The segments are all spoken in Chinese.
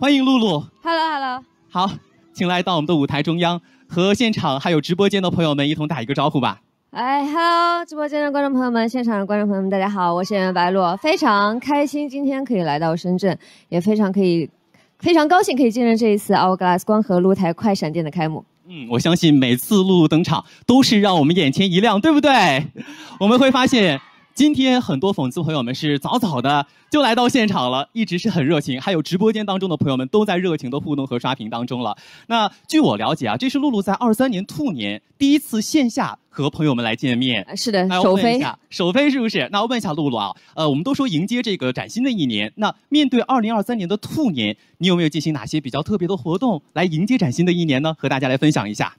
欢迎露露，Hello Hello，好，请来到我们的舞台中央，和现场还有直播间的朋友们一同打一个招呼吧。哎，Hello，直播间的观众朋友们，现场的观众朋友们，大家好，我是白露，非常开心今天可以来到深圳，也非常可以，非常高兴可以见证这一次 Our Glass 光合露台快闪店的开幕。嗯，我相信每次露露登场都是让我们眼前一亮，对不对？我们会发现。今天很多粉丝朋友们是早早的就来到现场了，一直是很热情，还有直播间当中的朋友们都在热情的互动和刷屏当中了。那据我了解啊，这是露露在二三年兔年第一次线下和朋友们来见面，是的，首飞，首飞是不是？那我问一下露露啊，呃，我们都说迎接这个崭新的一年，那面对二零二三年的兔年，你有没有进行哪些比较特别的活动来迎接崭新的一年呢？和大家来分享一下。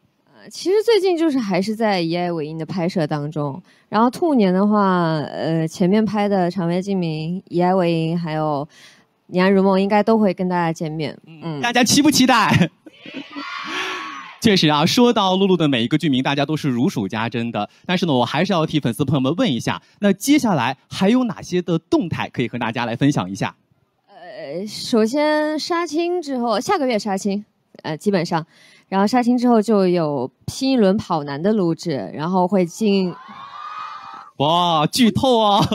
其实最近就是还是在《以爱为营》的拍摄当中，然后兔年的话，呃，前面拍的《长月烬明》《以爱为营》，还有《安如梦》，应该都会跟大家见面。嗯，大家期不期待？确实啊，说到露露的每一个剧名，大家都是如数家珍的。但是呢，我还是要替粉丝朋友们问一下，那接下来还有哪些的动态可以和大家来分享一下？呃，首先杀青之后，下个月杀青，呃，基本上。然后杀青之后就有新一轮跑男的录制，然后会进。哇，剧透啊！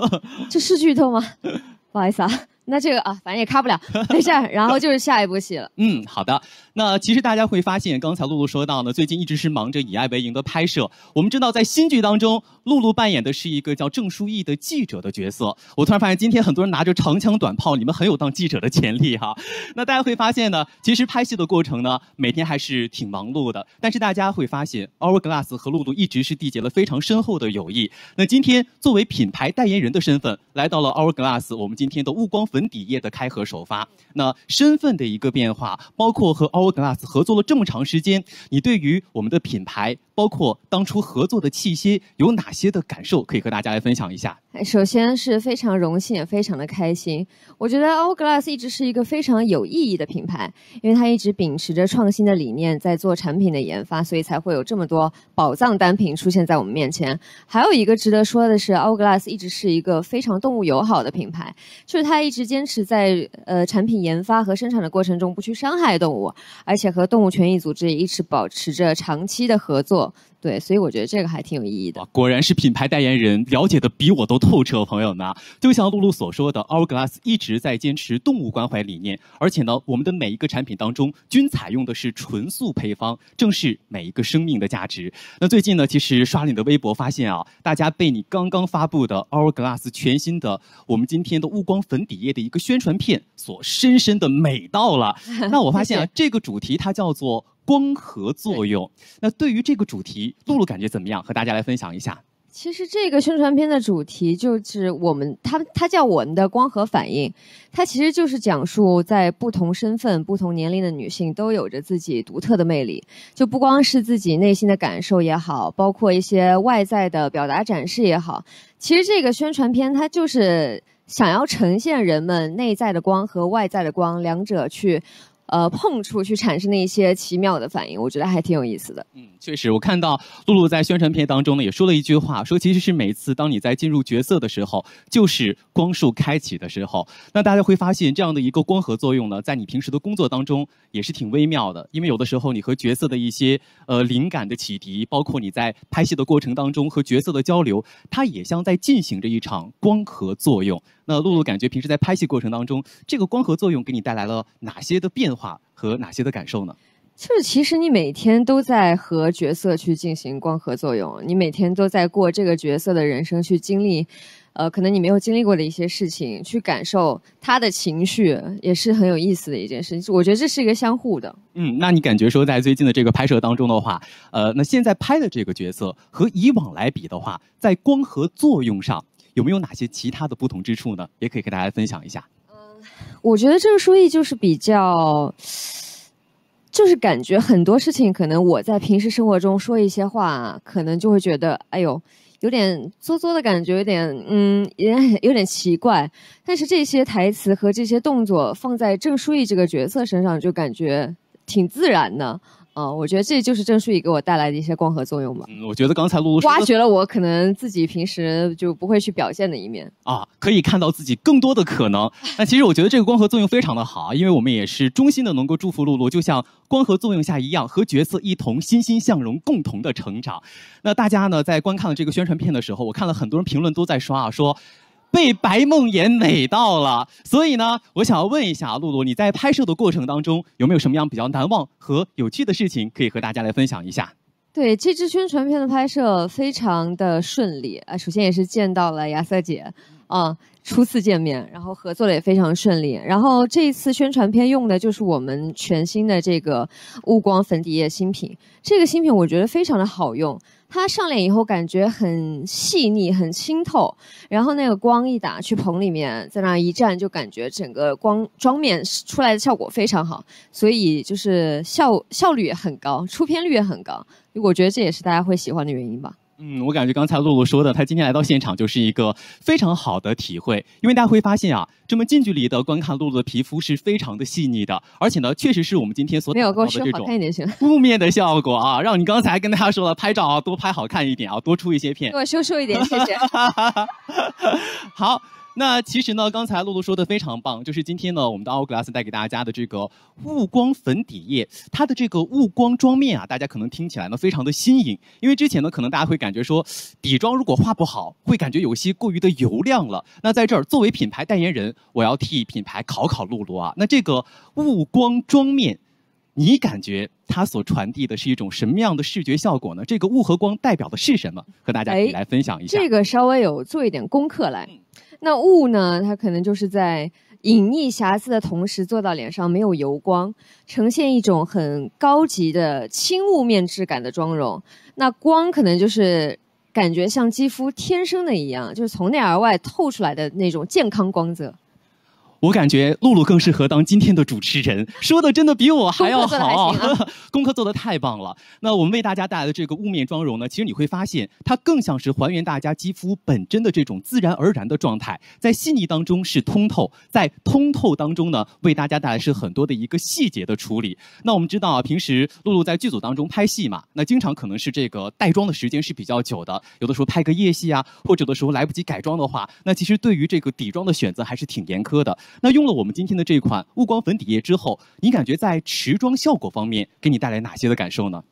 这是剧透吗？不好意思啊。那这个啊，反正也卡不了，没事儿。然后就是下一部戏了。嗯，好的。那其实大家会发现，刚才露露说到呢，最近一直是忙着以爱为营的拍摄。我们知道，在新剧当中，露露扮演的是一个叫郑书意的记者的角色。我突然发现，今天很多人拿着长枪短炮，你们很有当记者的潜力哈。那大家会发现呢，其实拍戏的过程呢，每天还是挺忙碌的。但是大家会发现，Our Glass 和露露一直是缔结了非常深厚的友谊。那今天作为品牌代言人的身份，来到了 Our Glass，我们今天的雾光粉。粉底液的开盒首发，那身份的一个变化，包括和 o u r Glass 合作了这么长时间，你对于我们的品牌，包括当初合作的气息，有哪些的感受，可以和大家来分享一下？首先是非常荣幸，也非常的开心。我觉得 All Glass 一直是一个非常有意义的品牌，因为它一直秉持着创新的理念在做产品的研发，所以才会有这么多宝藏单品出现在我们面前。还有一个值得说的是，All Glass 一直是一个非常动物友好的品牌，就是它一直坚持在呃产品研发和生产的过程中不去伤害动物，而且和动物权益组织也一直保持着长期的合作。对，所以我觉得这个还挺有意义的。果然是品牌代言人，了解的比我都透彻，朋友们。就像露露所说的，Our Glass 一直在坚持动物关怀理念，而且呢，我们的每一个产品当中均采用的是纯素配方，正是每一个生命的价值。那最近呢，其实刷你的微博发现啊，大家被你刚刚发布的 Our Glass 全新的我们今天的雾光粉底液的一个宣传片所深深的美到了。那我发现啊，这个主题它叫做。光合作用，那对于这个主题，露露感觉怎么样？和大家来分享一下。其实这个宣传片的主题就是我们，它它叫我们的光合反应，它其实就是讲述在不同身份、不同年龄的女性都有着自己独特的魅力，就不光是自己内心的感受也好，包括一些外在的表达展示也好。其实这个宣传片它就是想要呈现人们内在的光和外在的光，两者去。呃，碰触去产生的一些奇妙的反应，我觉得还挺有意思的。嗯，确实，我看到露露在宣传片当中呢，也说了一句话，说其实是每次当你在进入角色的时候，就是光束开启的时候。那大家会发现，这样的一个光合作用呢，在你平时的工作当中也是挺微妙的，因为有的时候你和角色的一些呃灵感的启迪，包括你在拍戏的过程当中和角色的交流，它也像在进行着一场光合作用。那露露感觉平时在拍戏过程当中，这个光合作用给你带来了哪些的变？和哪些的感受呢？就是其实你每天都在和角色去进行光合作用，你每天都在过这个角色的人生，去经历，呃，可能你没有经历过的一些事情，去感受他的情绪，也是很有意思的一件事。情。我觉得这是一个相互的。嗯，那你感觉说在最近的这个拍摄当中的话，呃，那现在拍的这个角色和以往来比的话，在光合作用上有没有哪些其他的不同之处呢？也可以跟大家分享一下。我觉得郑书意就是比较，就是感觉很多事情，可能我在平时生活中说一些话，可能就会觉得，哎呦，有点作作的感觉，有点嗯，有点奇怪。但是这些台词和这些动作放在郑书意这个角色身上，就感觉挺自然的。啊，我觉得这就是郑书宇给我带来的一些光合作用吧。嗯，我觉得刚才露露挖掘了我可能自己平时就不会去表现的一面啊，可以看到自己更多的可能。那其实我觉得这个光合作用非常的好啊，因为我们也是衷心的能够祝福露露，就像光合作用下一样，和角色一同欣欣向荣，共同的成长。那大家呢，在观看了这个宣传片的时候，我看了很多人评论都在刷啊，说。被白梦妍美到了，所以呢，我想要问一下露露，你在拍摄的过程当中有没有什么样比较难忘和有趣的事情可以和大家来分享一下？对，这支宣传片的拍摄非常的顺利啊，首先也是见到了亚瑟姐。啊，初次见面，然后合作的也非常顺利。然后这一次宣传片用的就是我们全新的这个雾光粉底液新品。这个新品我觉得非常的好用，它上脸以后感觉很细腻、很清透。然后那个光一打，去棚里面在那一站，就感觉整个光妆面出来的效果非常好。所以就是效效率也很高，出片率也很高。我觉得这也是大家会喜欢的原因吧。嗯，我感觉刚才露露说的，她今天来到现场就是一个非常好的体会，因为大家会发现啊，这么近距离的观看露露的皮肤是非常的细腻的，而且呢，确实是我们今天所没有我一这种负面的效果啊，让你刚才跟大家说了拍照啊，多拍好看一点啊，多出一些片，给我修瘦一点，谢谢，好。那其实呢，刚才露露说的非常棒，就是今天呢，我们的 Hourglass 带给大家的这个雾光粉底液，它的这个雾光妆面啊，大家可能听起来呢非常的新颖，因为之前呢，可能大家会感觉说，底妆如果画不好，会感觉有些过于的油亮了。那在这儿，作为品牌代言人，我要替品牌考考露露啊，那这个雾光妆面，你感觉它所传递的是一种什么样的视觉效果呢？这个雾和光代表的是什么？和大家一起来分享一下。这个稍微有做一点功课来。那雾呢？它可能就是在隐匿瑕疵的同时，做到脸上没有油光，呈现一种很高级的轻雾面质感的妆容。那光可能就是感觉像肌肤天生的一样，就是从内而外透出来的那种健康光泽。我感觉露露更适合当今天的主持人，说的真的比我还要好，功课做的 太棒了。那我们为大家带来的这个雾面妆容呢，其实你会发现它更像是还原大家肌肤本真的这种自然而然的状态，在细腻当中是通透，在通透当中呢，为大家带来是很多的一个细节的处理。那我们知道啊，平时露露在剧组当中拍戏嘛，那经常可能是这个带妆的时间是比较久的，有的时候拍个夜戏啊，或者的时候来不及改装的话，那其实对于这个底妆的选择还是挺严苛的。那用了我们今天的这款雾光粉底液之后，你感觉在持妆效果方面给你带来哪些的感受呢？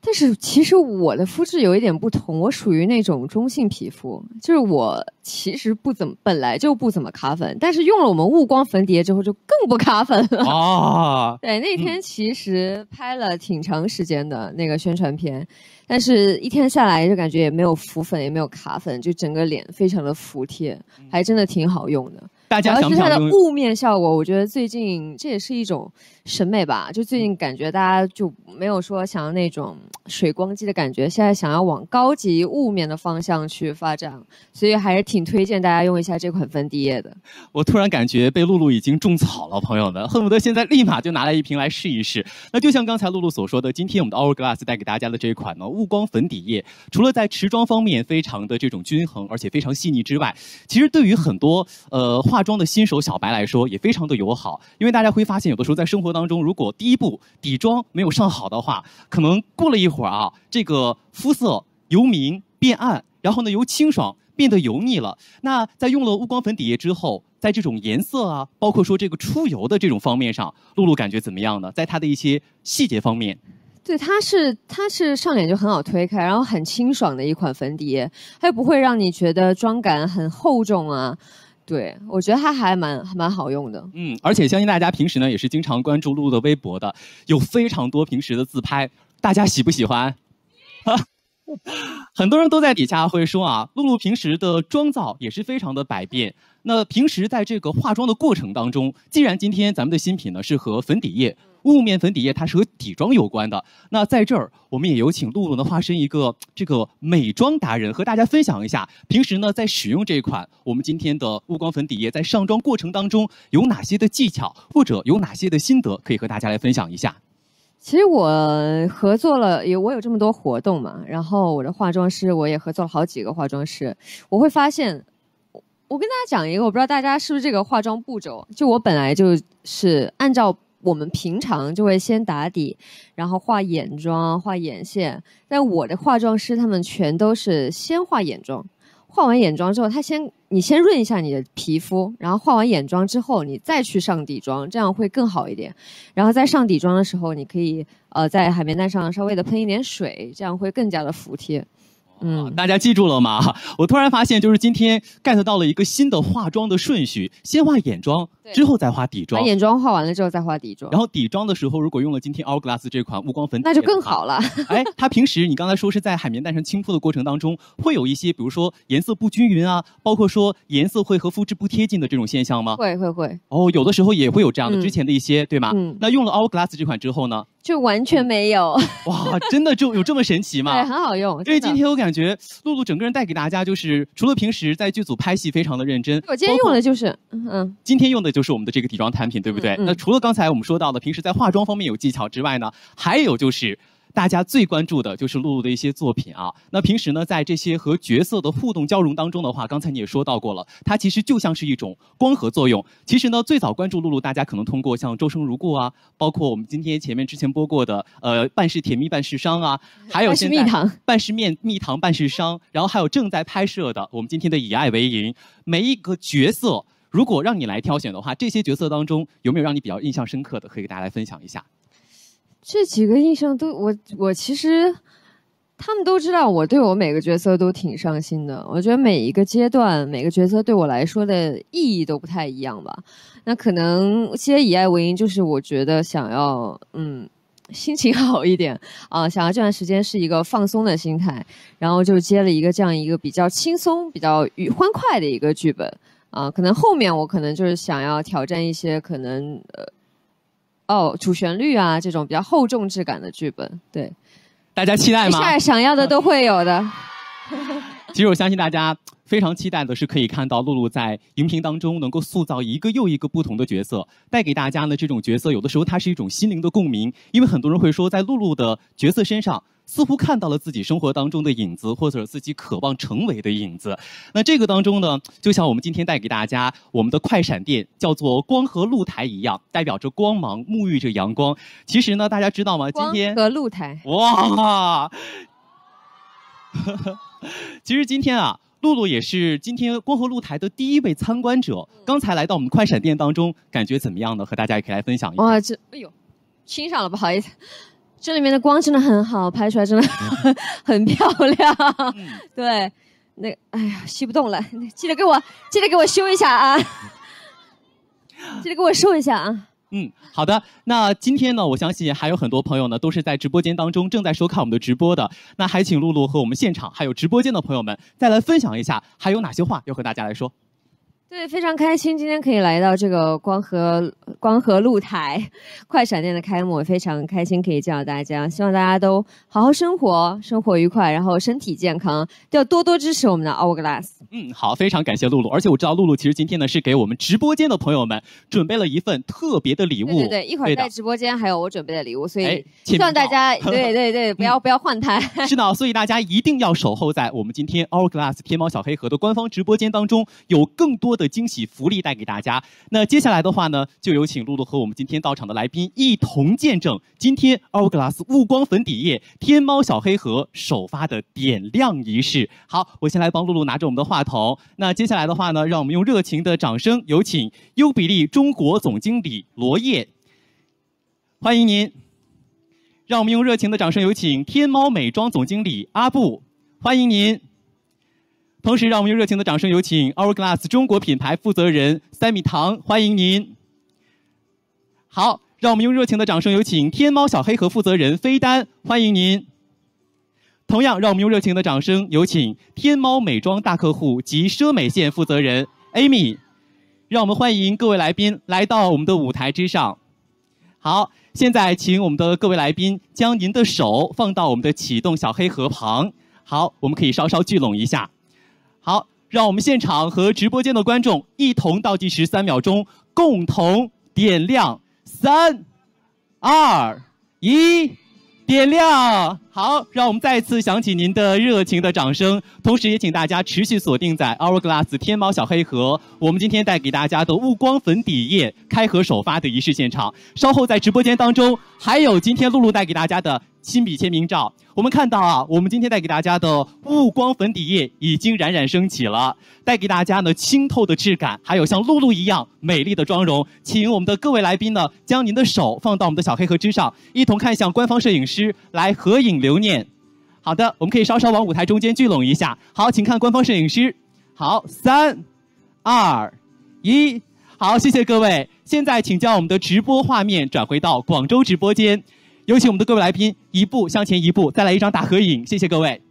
但是其实我的肤质有一点不同，我属于那种中性皮肤，就是我其实不怎么，本来就不怎么卡粉。但是用了我们雾光粉底液之后，就更不卡粉了 啊！对，那天其实拍了挺长时间的那个宣传片，但是一天下来就感觉也没有浮粉，也没有卡粉，就整个脸非常的服帖，还真的挺好用的。家要是它的雾面效果，我觉得最近这也是一种审美吧。就最近感觉大家就没有说想要那种水光肌的感觉，现在想要往高级雾面的方向去发展，所以还是挺推荐大家用一下这款粉底液的。我突然感觉被露露已经种草了，朋友们恨不得现在立马就拿来一瓶来试一试。那就像刚才露露所说的，今天我们的 h o u r Glass 带给大家的这一款呢雾光粉底液，除了在持妆方面非常的这种均衡，而且非常细腻之外，其实对于很多呃化化妆的新手小白来说也非常的友好，因为大家会发现，有的时候在生活当中，如果第一步底妆没有上好的话，可能过了一会儿啊，这个肤色由明变暗，然后呢由清爽变得油腻了。那在用了雾光粉底液之后，在这种颜色啊，包括说这个出油的这种方面上，露露感觉怎么样呢？在它的一些细节方面，对，它是它是上脸就很好推开，然后很清爽的一款粉底液，它又不会让你觉得妆感很厚重啊。对，我觉得它还蛮蛮好用的。嗯，而且相信大家平时呢也是经常关注露露的微博的，有非常多平时的自拍，大家喜不喜欢？很多人都在底下会说啊，露露平时的妆造也是非常的百变。那平时在这个化妆的过程当中，既然今天咱们的新品呢是和粉底液。雾面粉底液，它是和底妆有关的。那在这儿，我们也有请露露呢化身一个这个美妆达人，和大家分享一下。平时呢，在使用这款我们今天的雾光粉底液，在上妆过程当中有哪些的技巧，或者有哪些的心得，可以和大家来分享一下。其实我合作了，有我有这么多活动嘛，然后我的化妆师我也合作了好几个化妆师。我会发现，我跟大家讲一个，我不知道大家是不是这个化妆步骤，就我本来就是按照。我们平常就会先打底，然后画眼妆、画眼线。但我的化妆师他们全都是先画眼妆，画完眼妆之后，他先你先润一下你的皮肤，然后画完眼妆之后，你再去上底妆，这样会更好一点。然后在上底妆的时候，你可以呃在海绵蛋上稍微的喷一点水，这样会更加的服帖。嗯，大家记住了吗？我突然发现，就是今天 get 到了一个新的化妆的顺序：先画眼妆。之后再画底妆，眼妆画完了之后再画底妆。然后底妆的时候，如果用了今天 h o u r Glass 这款雾光粉，那就更好了。哎，它平时你刚才说是在海绵蛋上轻扑的过程当中，会有一些比如说颜色不均匀啊，包括说颜色会和肤质不贴近的这种现象吗？会会会。哦，有的时候也会有这样的之前的一些，对吗？那用了 h o u r Glass 这款之后呢？就完全没有。哇，真的就有这么神奇吗？对，很好用。因为今天我感觉露露整个人带给大家就是，除了平时在剧组拍戏非常的认真，我今天用的就是，嗯，今天用的就。就是我们的这个底妆产品，对不对？那除了刚才我们说到的，平时在化妆方面有技巧之外呢，还有就是大家最关注的就是露露的一些作品啊。那平时呢，在这些和角色的互动交融当中的话，刚才你也说到过了，它其实就像是一种光合作用。其实呢，最早关注露露，大家可能通过像《周生如故》啊，包括我们今天前面之前播过的，呃，半是甜蜜半是伤啊，还有现在半是 面蜜糖半是伤，然后还有正在拍摄的我们今天的《以爱为营》，每一个角色。如果让你来挑选的话，这些角色当中有没有让你比较印象深刻的？可以给大家来分享一下。这几个印象都，我我其实他们都知道，我对我每个角色都挺上心的。我觉得每一个阶段、每个角色对我来说的意义都不太一样吧。那可能接《以爱为营》，就是我觉得想要嗯心情好一点啊，想要这段时间是一个放松的心态，然后就接了一个这样一个比较轻松、比较愉欢快的一个剧本。啊，可能后面我可能就是想要挑战一些可能呃，哦主旋律啊这种比较厚重质感的剧本，对大家期待吗？想要的都会有的。其实我相信大家非常期待的是可以看到露露在荧屏当中能够塑造一个又一个不同的角色，带给大家的这种角色有的时候它是一种心灵的共鸣，因为很多人会说在露露的角色身上。似乎看到了自己生活当中的影子，或者自己渴望成为的影子。那这个当中呢，就像我们今天带给大家我们的快闪店叫做“光和露台”一样，代表着光芒，沐浴着阳光。其实呢，大家知道吗？今光和露台哇，其实今天啊，露露也是今天“光和露台”的第一位参观者。刚才来到我们快闪店当中，感觉怎么样呢？和大家也可以来分享一下。哇，这哎呦，亲上了，不好意思。这里面的光真的很好，拍出来真的 很漂亮。对，那哎呀，吸不动了，记得给我，记得给我修一下啊，记得给我瘦一下啊。嗯，好的。那今天呢，我相信还有很多朋友呢，都是在直播间当中正在收看我们的直播的。那还请露露和我们现场还有直播间的朋友们，再来分享一下还有哪些话要和大家来说。对，非常开心，今天可以来到这个光和光和露台快闪店的开幕，非常开心可以见到大家。希望大家都好好生活，生活愉快，然后身体健康，要多多支持我们的 h our glass。嗯，好，非常感谢露露。而且我知道露露其实今天呢是给我们直播间的朋友们准备了一份特别的礼物。对对，一会儿在直播间还有我准备的礼物，所以希望大家 对对对，不要不要换台。是的，所以大家一定要守候在我们今天 h our glass 天猫小黑盒的官方直播间当中，有更多。的惊喜福利带给大家。那接下来的话呢，就有请露露和我们今天到场的来宾一同见证今天 h ourglass 雾光粉底液天猫小黑盒首发的点亮仪式。好，我先来帮露露拿着我们的话筒。那接下来的话呢，让我们用热情的掌声有请优比利中国总经理罗烨，欢迎您。让我们用热情的掌声有请天猫美妆总经理阿布，欢迎您。同时，让我们用热情的掌声有请 o u r Glass 中国品牌负责人三米唐，欢迎您。好，让我们用热情的掌声有请天猫小黑盒负责人飞丹，欢迎您。同样，让我们用热情的掌声有请天猫美妆大客户及奢美线负责人 Amy。让我们欢迎各位来宾来到我们的舞台之上。好，现在请我们的各位来宾将您的手放到我们的启动小黑盒旁。好，我们可以稍稍聚拢一下。好，让我们现场和直播间的观众一同倒计时三秒钟，共同点亮三、二、一，点亮。好，让我们再次响起您的热情的掌声。同时，也请大家持续锁定在 ourglass 天猫小黑盒。我们今天带给大家的雾光粉底液开盒首发的仪式现场，稍后在直播间当中还有今天露露带给大家的亲笔签名照。我们看到啊，我们今天带给大家的雾光粉底液已经冉冉升起了，带给大家呢清透的质感，还有像露露一样美丽的妆容。请我们的各位来宾呢，将您的手放到我们的小黑盒之上，一同看向官方摄影师来合影留。留念，好的，我们可以稍稍往舞台中间聚拢一下。好，请看官方摄影师。好，三、二、一。好，谢谢各位。现在，请将我们的直播画面转回到广州直播间。有请我们的各位来宾，一步向前，一步，再来一张大合影。谢谢各位。